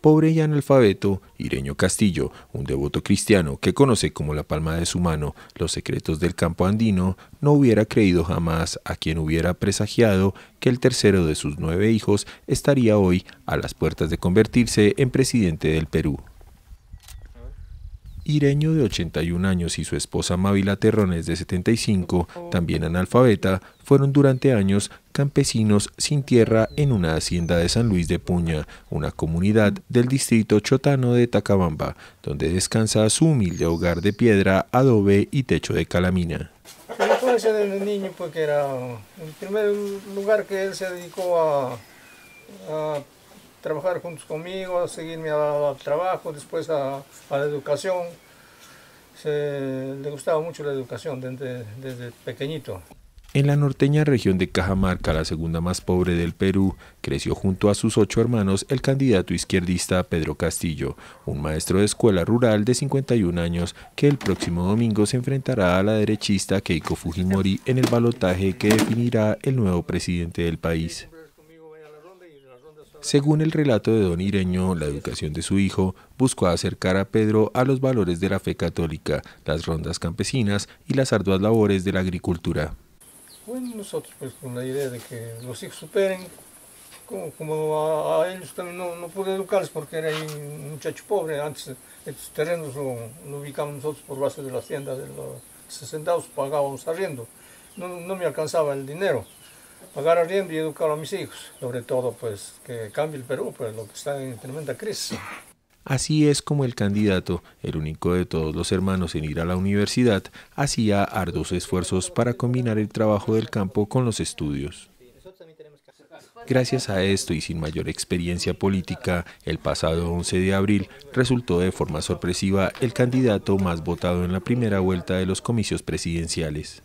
pobre y analfabeto, Ireño Castillo, un devoto cristiano que conoce como la palma de su mano los secretos del campo andino, no hubiera creído jamás a quien hubiera presagiado que el tercero de sus nueve hijos estaría hoy a las puertas de convertirse en presidente del Perú. Ireño de 81 años y su esposa Mávila Terrones de 75, también analfabeta, fueron durante años campesinos sin tierra en una hacienda de San Luis de Puña, una comunidad del distrito chotano de Tacabamba, donde descansa su humilde hogar de piedra, adobe y techo de calamina. lugar, que él se dedicó trabajar juntos conmigo, seguirme al trabajo, después a, la educación. le gustaba mucho la educación desde, desde pequeñito. En la norteña región de Cajamarca, la segunda más pobre del Perú, creció junto a sus ocho hermanos el candidato izquierdista Pedro Castillo, un maestro de escuela rural de 51 años que el próximo domingo se enfrentará a la derechista Keiko Fujimori en el balotaje que definirá el nuevo presidente del país. Según el relato de don Ireño, la educación de su hijo buscó acercar a Pedro a los valores de la fe católica, las rondas campesinas y las arduas labores de la agricultura. Bueno, nosotros pues con la idea de que los hijos superen, como, a, ellos también no, pude educarles porque era un muchacho pobre, antes estos terrenos lo, ubicamos nosotros por base de la hacienda de los 60 pagábamos arriendo, no, no me alcanzaba el dinero pagar y educar a mis hijos, sobre todo pues que cambie el Perú, pues, lo que está en tremenda crisis. Así es como el candidato, el único de todos los hermanos en ir a la universidad, hacía arduos esfuerzos para combinar el trabajo del campo con los estudios. Gracias a esto y sin mayor experiencia política, el pasado 11 de abril resultó de forma sorpresiva el candidato más votado en la primera vuelta de los comicios presidenciales.